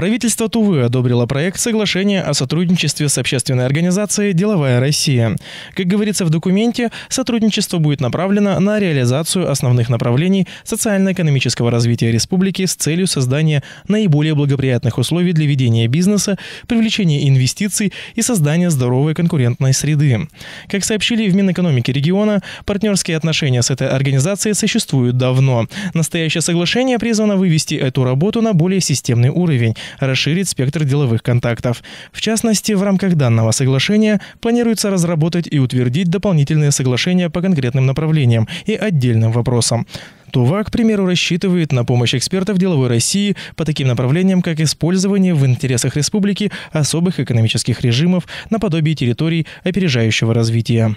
Правительство Тувы одобрило проект соглашения о сотрудничестве с общественной организацией «Деловая Россия». Как говорится в документе, сотрудничество будет направлено на реализацию основных направлений социально-экономического развития республики с целью создания наиболее благоприятных условий для ведения бизнеса, привлечения инвестиций и создания здоровой конкурентной среды. Как сообщили в Минэкономике региона, партнерские отношения с этой организацией существуют давно. Настоящее соглашение призвано вывести эту работу на более системный уровень – расширит спектр деловых контактов. В частности, в рамках данного соглашения планируется разработать и утвердить дополнительные соглашения по конкретным направлениям и отдельным вопросам. ТУВА, к примеру, рассчитывает на помощь экспертов деловой России по таким направлениям, как использование в интересах республики особых экономических режимов наподобие территорий опережающего развития.